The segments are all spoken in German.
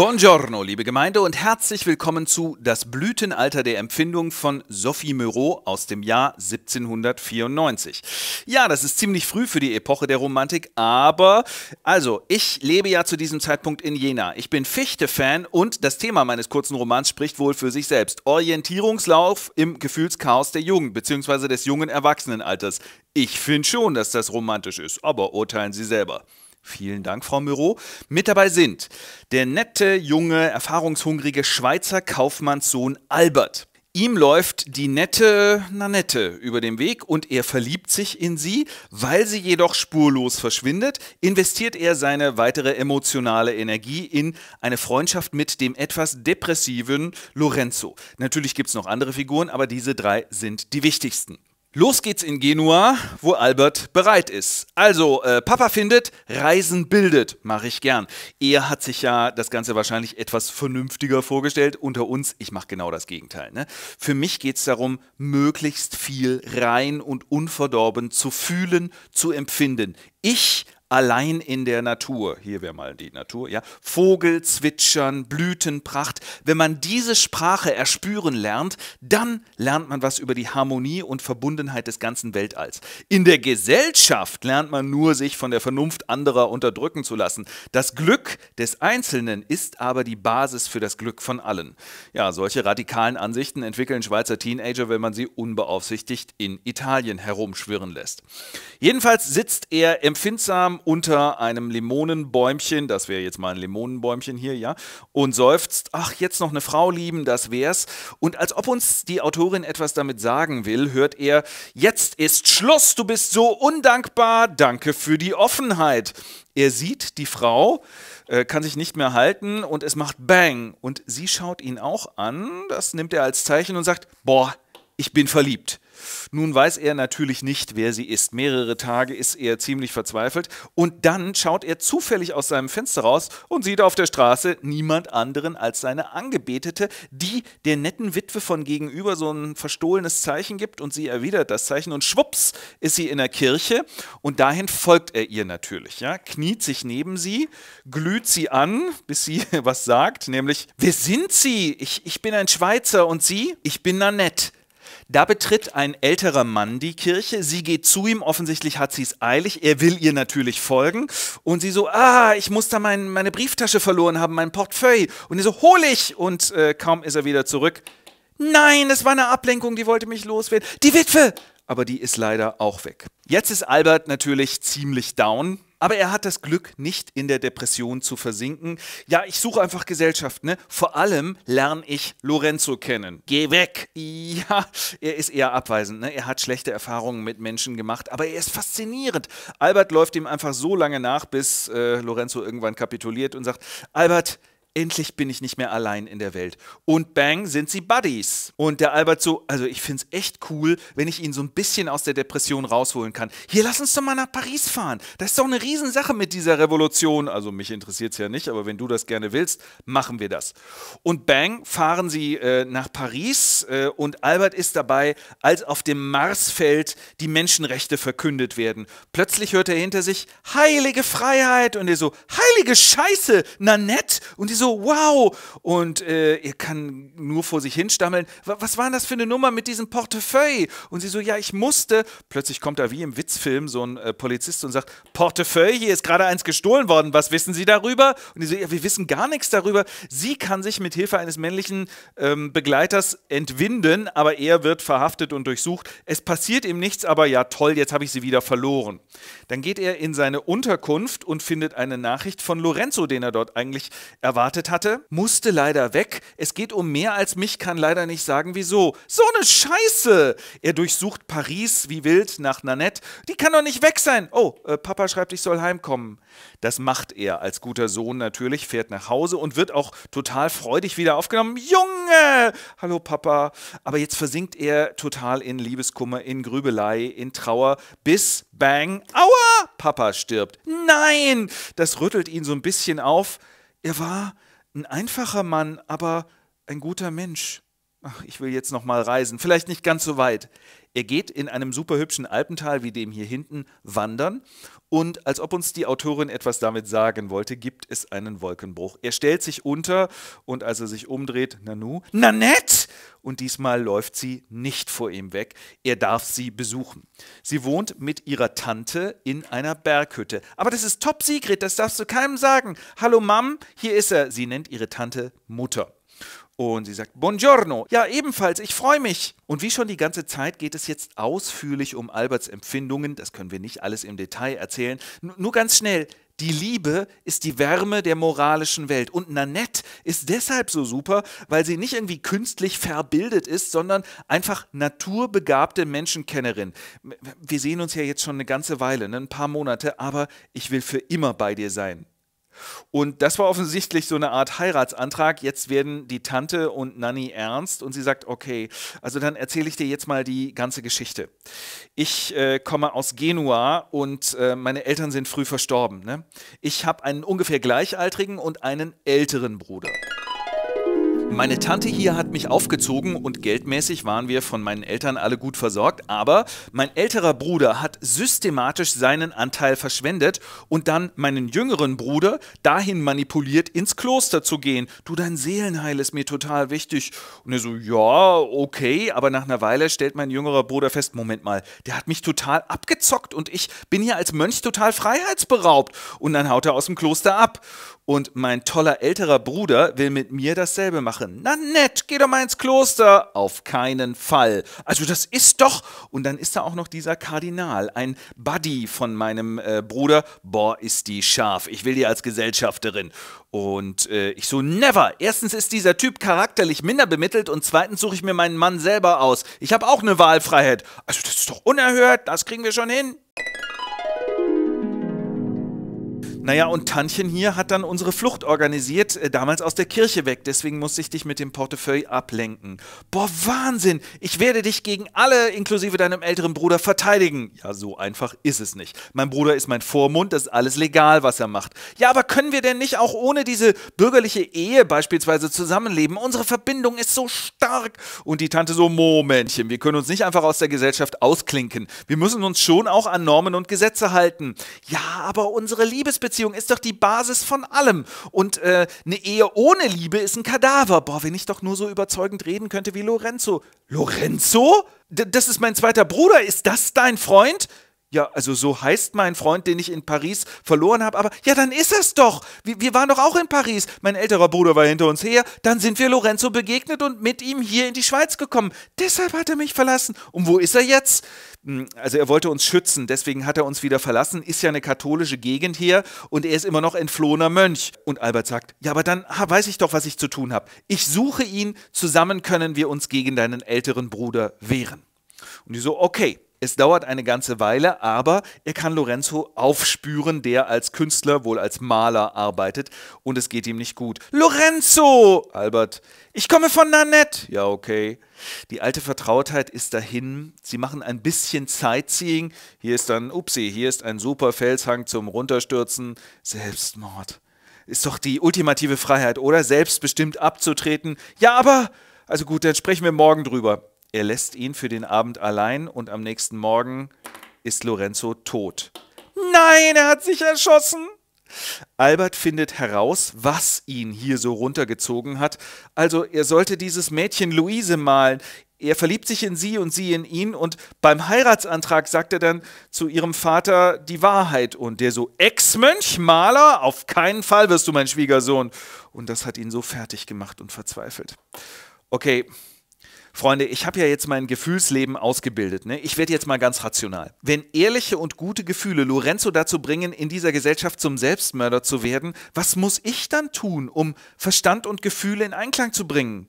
Buongiorno, liebe Gemeinde, und herzlich willkommen zu Das Blütenalter der Empfindung von Sophie Moreau aus dem Jahr 1794. Ja, das ist ziemlich früh für die Epoche der Romantik, aber also, ich lebe ja zu diesem Zeitpunkt in Jena. Ich bin Fichte-Fan und das Thema meines kurzen Romans spricht wohl für sich selbst. Orientierungslauf im Gefühlschaos der Jugend bzw. des jungen Erwachsenenalters. Ich finde schon, dass das romantisch ist, aber urteilen Sie selber. Vielen Dank, Frau Müro. Mit dabei sind der nette, junge, erfahrungshungrige Schweizer Kaufmannssohn Albert. Ihm läuft die nette Nanette über den Weg und er verliebt sich in sie. Weil sie jedoch spurlos verschwindet, investiert er seine weitere emotionale Energie in eine Freundschaft mit dem etwas depressiven Lorenzo. Natürlich gibt es noch andere Figuren, aber diese drei sind die wichtigsten. Los geht's in Genua, wo Albert bereit ist. Also, äh, Papa findet, Reisen bildet, mache ich gern. Er hat sich ja das Ganze wahrscheinlich etwas vernünftiger vorgestellt. Unter uns, ich mache genau das Gegenteil. Ne? Für mich geht's darum, möglichst viel rein und unverdorben zu fühlen, zu empfinden. Ich allein in der Natur, hier wäre mal die Natur, ja, Vogel, Zwitschern, Blütenpracht, wenn man diese Sprache erspüren lernt, dann lernt man was über die Harmonie und Verbundenheit des ganzen Weltalls. In der Gesellschaft lernt man nur, sich von der Vernunft anderer unterdrücken zu lassen. Das Glück des Einzelnen ist aber die Basis für das Glück von allen. Ja, solche radikalen Ansichten entwickeln Schweizer Teenager, wenn man sie unbeaufsichtigt in Italien herumschwirren lässt. Jedenfalls sitzt er empfindsam unter einem Limonenbäumchen, das wäre jetzt mal ein Limonenbäumchen hier, ja, und seufzt, ach, jetzt noch eine Frau lieben, das wär's. Und als ob uns die Autorin etwas damit sagen will, hört er, jetzt ist Schluss, du bist so undankbar, danke für die Offenheit. Er sieht die Frau, äh, kann sich nicht mehr halten und es macht Bang. Und sie schaut ihn auch an, das nimmt er als Zeichen und sagt, boah, ich bin verliebt. Nun weiß er natürlich nicht, wer sie ist. Mehrere Tage ist er ziemlich verzweifelt und dann schaut er zufällig aus seinem Fenster raus und sieht auf der Straße niemand anderen als seine Angebetete, die der netten Witwe von gegenüber so ein verstohlenes Zeichen gibt und sie erwidert das Zeichen und schwupps ist sie in der Kirche und dahin folgt er ihr natürlich, ja, kniet sich neben sie, glüht sie an, bis sie was sagt, nämlich, wer sind Sie? Ich, ich bin ein Schweizer und Sie? Ich bin Nanette. Da betritt ein älterer Mann die Kirche. Sie geht zu ihm, offensichtlich hat sie es eilig. Er will ihr natürlich folgen. Und sie so, ah, ich muss da mein, meine Brieftasche verloren haben, mein Portefeuille. Und er so, hol ich! Und äh, kaum ist er wieder zurück. Nein, es war eine Ablenkung, die wollte mich loswerden. Die Witwe! Aber die ist leider auch weg. Jetzt ist Albert natürlich ziemlich down aber er hat das Glück, nicht in der Depression zu versinken. Ja, ich suche einfach Gesellschaft, ne? Vor allem lerne ich Lorenzo kennen. Geh weg! Ja, er ist eher abweisend, ne? Er hat schlechte Erfahrungen mit Menschen gemacht, aber er ist faszinierend. Albert läuft ihm einfach so lange nach, bis äh, Lorenzo irgendwann kapituliert und sagt: Albert, endlich bin ich nicht mehr allein in der Welt. Und bang, sind sie Buddies. Und der Albert so, also ich finde es echt cool, wenn ich ihn so ein bisschen aus der Depression rausholen kann. Hier, lass uns doch mal nach Paris fahren. Das ist doch eine Riesensache mit dieser Revolution. Also mich interessiert es ja nicht, aber wenn du das gerne willst, machen wir das. Und bang, fahren sie äh, nach Paris äh, und Albert ist dabei, als auf dem Marsfeld die Menschenrechte verkündet werden. Plötzlich hört er hinter sich, heilige Freiheit. Und er so, heilige Scheiße, Nanette. Und die so, wow! Und äh, er kann nur vor sich hinstammeln. Was war denn das für eine Nummer mit diesem Portefeuille? Und sie so, ja, ich musste. Plötzlich kommt da wie im Witzfilm so ein äh, Polizist und sagt, Portefeuille, hier ist gerade eins gestohlen worden. Was wissen Sie darüber? Und die so, ja, wir wissen gar nichts darüber. Sie kann sich mit Hilfe eines männlichen ähm, Begleiters entwinden, aber er wird verhaftet und durchsucht. Es passiert ihm nichts, aber ja, toll, jetzt habe ich sie wieder verloren. Dann geht er in seine Unterkunft und findet eine Nachricht von Lorenzo, den er dort eigentlich erwartet erwartet hatte, musste leider weg. Es geht um mehr als mich, kann leider nicht sagen, wieso. So eine Scheiße! Er durchsucht Paris wie wild nach Nanette. Die kann doch nicht weg sein! Oh, äh, Papa schreibt, ich soll heimkommen. Das macht er als guter Sohn natürlich, fährt nach Hause und wird auch total freudig wieder aufgenommen. Junge! Hallo Papa. Aber jetzt versinkt er total in Liebeskummer, in Grübelei, in Trauer, bis Bang, aua! Papa stirbt. Nein! Das rüttelt ihn so ein bisschen auf. Er war ein einfacher Mann, aber ein guter Mensch. Ach, ich will jetzt noch mal reisen, vielleicht nicht ganz so weit. Er geht in einem super hübschen Alpental wie dem hier hinten wandern und als ob uns die Autorin etwas damit sagen wollte, gibt es einen Wolkenbruch. Er stellt sich unter und als er sich umdreht, Nanu, Nanette! Und diesmal läuft sie nicht vor ihm weg. Er darf sie besuchen. Sie wohnt mit ihrer Tante in einer Berghütte. Aber das ist top secret, das darfst du keinem sagen. Hallo Mom, hier ist er. Sie nennt ihre Tante Mutter. Und sie sagt, Buongiorno. Ja, ebenfalls, ich freue mich. Und wie schon die ganze Zeit geht es jetzt ausführlich um Alberts Empfindungen. Das können wir nicht alles im Detail erzählen. N nur ganz schnell. Die Liebe ist die Wärme der moralischen Welt. Und Nanette ist deshalb so super, weil sie nicht irgendwie künstlich verbildet ist, sondern einfach naturbegabte Menschenkennerin. Wir sehen uns ja jetzt schon eine ganze Weile, ne, ein paar Monate, aber ich will für immer bei dir sein. Und das war offensichtlich so eine Art Heiratsantrag. Jetzt werden die Tante und Nanny ernst und sie sagt, okay, also dann erzähle ich dir jetzt mal die ganze Geschichte. Ich äh, komme aus Genua und äh, meine Eltern sind früh verstorben. Ne? Ich habe einen ungefähr gleichaltrigen und einen älteren Bruder. Meine Tante hier hat mich aufgezogen und geldmäßig waren wir von meinen Eltern alle gut versorgt, aber mein älterer Bruder hat systematisch seinen Anteil verschwendet und dann meinen jüngeren Bruder dahin manipuliert, ins Kloster zu gehen. Du, dein Seelenheil ist mir total wichtig. Und er so, ja, okay, aber nach einer Weile stellt mein jüngerer Bruder fest, Moment mal, der hat mich total abgezockt und ich bin hier als Mönch total freiheitsberaubt. Und dann haut er aus dem Kloster ab. Und mein toller älterer Bruder will mit mir dasselbe machen machen. Na nett, geh doch mal ins Kloster. Auf keinen Fall. Also das ist doch. Und dann ist da auch noch dieser Kardinal, ein Buddy von meinem äh, Bruder. Boah, ist die scharf. Ich will die als Gesellschafterin. Und äh, ich so, never. Erstens ist dieser Typ charakterlich minder bemittelt und zweitens suche ich mir meinen Mann selber aus. Ich habe auch eine Wahlfreiheit. Also das ist doch unerhört. Das kriegen wir schon hin. Naja, und Tantchen hier hat dann unsere Flucht organisiert, äh, damals aus der Kirche weg. Deswegen musste ich dich mit dem Portefeuille ablenken. Boah, Wahnsinn! Ich werde dich gegen alle, inklusive deinem älteren Bruder, verteidigen. Ja, so einfach ist es nicht. Mein Bruder ist mein Vormund, das ist alles legal, was er macht. Ja, aber können wir denn nicht auch ohne diese bürgerliche Ehe beispielsweise zusammenleben? Unsere Verbindung ist so stark. Und die Tante so, Momentchen, wir können uns nicht einfach aus der Gesellschaft ausklinken. Wir müssen uns schon auch an Normen und Gesetze halten. Ja, aber unsere Liebesbeziehung Liebesbeziehung ist doch die Basis von allem. Und äh, eine Ehe ohne Liebe ist ein Kadaver. Boah, wenn ich doch nur so überzeugend reden könnte wie Lorenzo. Lorenzo? D das ist mein zweiter Bruder. Ist das dein Freund? Ja, also so heißt mein Freund, den ich in Paris verloren habe, aber ja, dann ist es doch. Wir, wir, waren doch auch in Paris. Mein älterer Bruder war hinter uns her, dann sind wir Lorenzo begegnet und mit ihm hier in die Schweiz gekommen. Deshalb hat er mich verlassen. Und wo ist er jetzt? Hm, also er wollte uns schützen, deswegen hat er uns wieder verlassen, ist ja eine katholische Gegend hier und er ist immer noch entflohener Mönch. Und Albert sagt, ja, aber dann weiß ich doch, was ich zu tun habe. Ich suche ihn, zusammen können wir uns gegen deinen älteren Bruder wehren. Und die so, okay, es dauert eine ganze Weile, aber er kann Lorenzo aufspüren, der als Künstler, wohl als Maler arbeitet und es geht ihm nicht gut. Lorenzo! Albert, ich komme von Nanette. Ja, okay. Die alte Vertrautheit ist dahin. Sie machen ein bisschen Sightseeing. Hier ist dann, upsie, hier ist ein super Felshang zum Runterstürzen. Selbstmord. Ist doch die ultimative Freiheit, oder? Selbstbestimmt abzutreten. Ja, aber. Also gut, dann sprechen wir morgen drüber. Er lässt ihn für den Abend allein und am nächsten Morgen ist Lorenzo tot. Nein, er hat sich erschossen! Albert findet heraus, was ihn hier so runtergezogen hat. Also er sollte dieses Mädchen Luise malen. Er verliebt sich in sie und sie in ihn und beim Heiratsantrag sagt er dann zu ihrem Vater die Wahrheit und der so Ex-Mönch, Maler, auf keinen Fall wirst du mein Schwiegersohn. Und das hat ihn so fertig gemacht und verzweifelt. Okay, Freunde, ich habe ja jetzt mein Gefühlsleben ausgebildet. Ne? Ich werde jetzt mal ganz rational. Wenn ehrliche und gute Gefühle Lorenzo dazu bringen, in dieser Gesellschaft zum Selbstmörder zu werden, was muss ich dann tun, um Verstand und Gefühle in Einklang zu bringen?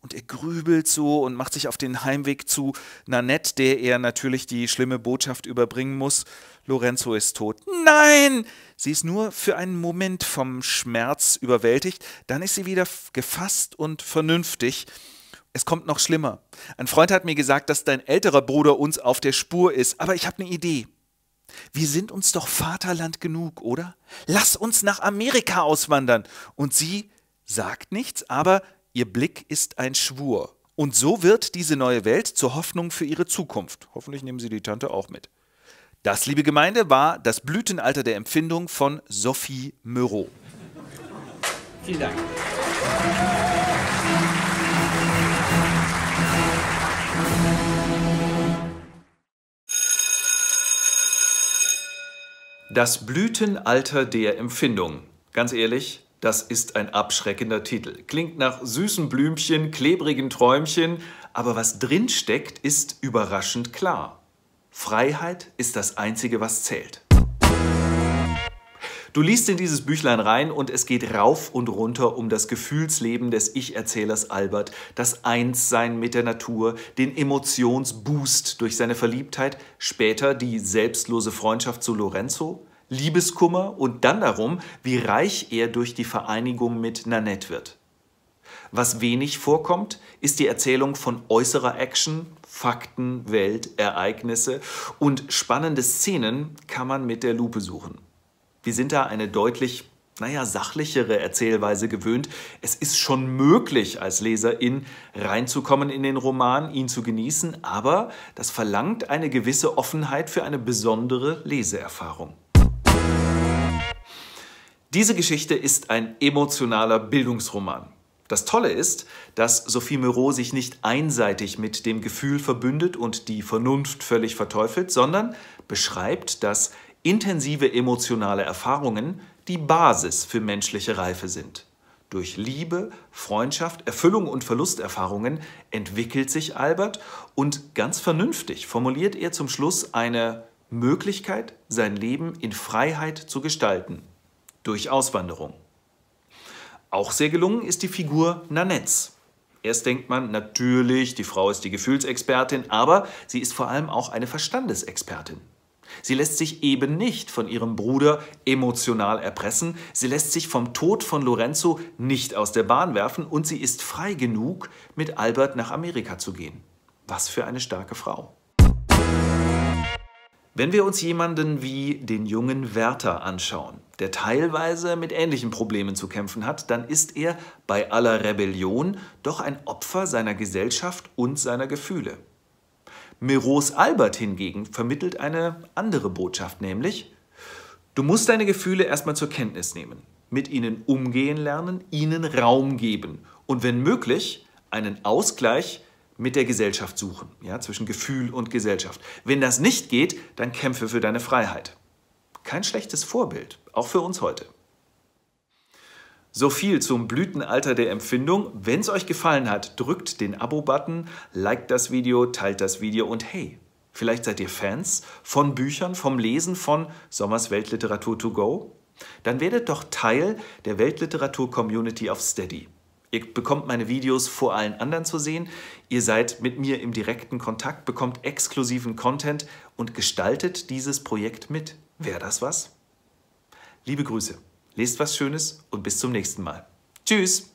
Und er grübelt so und macht sich auf den Heimweg zu Nanette, der er natürlich die schlimme Botschaft überbringen muss. Lorenzo ist tot. Nein! Sie ist nur für einen Moment vom Schmerz überwältigt, dann ist sie wieder gefasst und vernünftig es kommt noch schlimmer. Ein Freund hat mir gesagt, dass dein älterer Bruder uns auf der Spur ist, aber ich habe eine Idee. Wir sind uns doch Vaterland genug, oder? Lass uns nach Amerika auswandern. Und sie sagt nichts, aber ihr Blick ist ein Schwur. Und so wird diese neue Welt zur Hoffnung für ihre Zukunft. Hoffentlich nehmen Sie die Tante auch mit. Das, liebe Gemeinde, war das Blütenalter der Empfindung von Sophie Mörow. Vielen Dank. Das Blütenalter der Empfindung. Ganz ehrlich, das ist ein abschreckender Titel. Klingt nach süßen Blümchen, klebrigen Träumchen, aber was drin steckt, ist überraschend klar. Freiheit ist das Einzige, was zählt. Du liest in dieses Büchlein rein und es geht rauf und runter um das Gefühlsleben des Ich-Erzählers Albert, das Einssein mit der Natur, den Emotionsboost durch seine Verliebtheit, später die selbstlose Freundschaft zu Lorenzo, Liebeskummer und dann darum, wie reich er durch die Vereinigung mit Nanette wird. Was wenig vorkommt, ist die Erzählung von äußerer Action, Fakten, Welt, Ereignisse und spannende Szenen kann man mit der Lupe suchen. Wir sind da eine deutlich, naja, sachlichere Erzählweise gewöhnt. Es ist schon möglich, als Leserin reinzukommen in den Roman, ihn zu genießen, aber das verlangt eine gewisse Offenheit für eine besondere Leseerfahrung. Diese Geschichte ist ein emotionaler Bildungsroman. Das Tolle ist, dass Sophie Moreau sich nicht einseitig mit dem Gefühl verbündet und die Vernunft völlig verteufelt, sondern beschreibt, dass intensive emotionale Erfahrungen die Basis für menschliche Reife sind. Durch Liebe, Freundschaft, Erfüllung und Verlusterfahrungen entwickelt sich Albert und ganz vernünftig formuliert er zum Schluss eine Möglichkeit, sein Leben in Freiheit zu gestalten durch Auswanderung. Auch sehr gelungen ist die Figur Nanetz. Erst denkt man, natürlich, die Frau ist die Gefühlsexpertin, aber sie ist vor allem auch eine Verstandesexpertin. Sie lässt sich eben nicht von ihrem Bruder emotional erpressen, sie lässt sich vom Tod von Lorenzo nicht aus der Bahn werfen und sie ist frei genug, mit Albert nach Amerika zu gehen. Was für eine starke Frau. Wenn wir uns jemanden wie den jungen Werther anschauen, der teilweise mit ähnlichen Problemen zu kämpfen hat, dann ist er bei aller Rebellion doch ein Opfer seiner Gesellschaft und seiner Gefühle. Meros Albert hingegen vermittelt eine andere Botschaft, nämlich Du musst deine Gefühle erstmal zur Kenntnis nehmen, mit ihnen umgehen lernen, ihnen Raum geben und wenn möglich einen Ausgleich mit der Gesellschaft suchen, ja, zwischen Gefühl und Gesellschaft. Wenn das nicht geht, dann kämpfe für deine Freiheit. Kein schlechtes Vorbild, auch für uns heute. So viel zum Blütenalter der Empfindung. Wenn es euch gefallen hat, drückt den Abo-Button, liked das Video, teilt das Video und hey, vielleicht seid ihr Fans von Büchern, vom Lesen von Sommers Weltliteratur to go? Dann werdet doch Teil der Weltliteratur-Community auf Steady. Ihr bekommt meine Videos vor allen anderen zu sehen. Ihr seid mit mir im direkten Kontakt, bekommt exklusiven Content und gestaltet dieses Projekt mit. Wäre das was? Liebe Grüße, lest was Schönes und bis zum nächsten Mal. Tschüss!